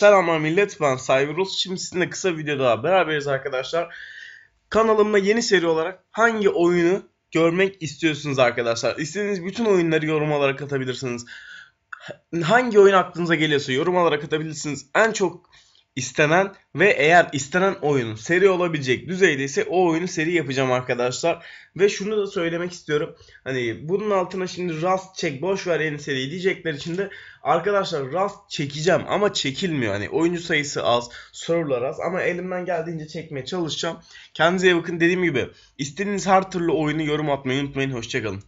Selamlar millet ben Cyberus. Şimdi sizinle kısa bir video daha beraberiz arkadaşlar. Kanalımda yeni seri olarak hangi oyunu görmek istiyorsunuz arkadaşlar? İstediğiniz bütün oyunları yorum olarak atabilirsiniz. Hangi oyun aklınıza geliyorsa yorum olarak atabilirsiniz. En çok istenen ve eğer istenen oyunun seri olabilecek düzeyde ise o oyunu seri yapacağım arkadaşlar. Ve şunu da söylemek istiyorum. Hani bunun altına şimdi Rust çek boş ver yeni seri diyecekler için de arkadaşlar Rust çekeceğim ama çekilmiyor. Hani oyuncu sayısı az, serverlar az ama elimden geldiğince çekmeye çalışacağım. Kendinize iyi bakın dediğim gibi istediğiniz her türlü oyunu yorum atmayı unutmayın. Hoşçakalın.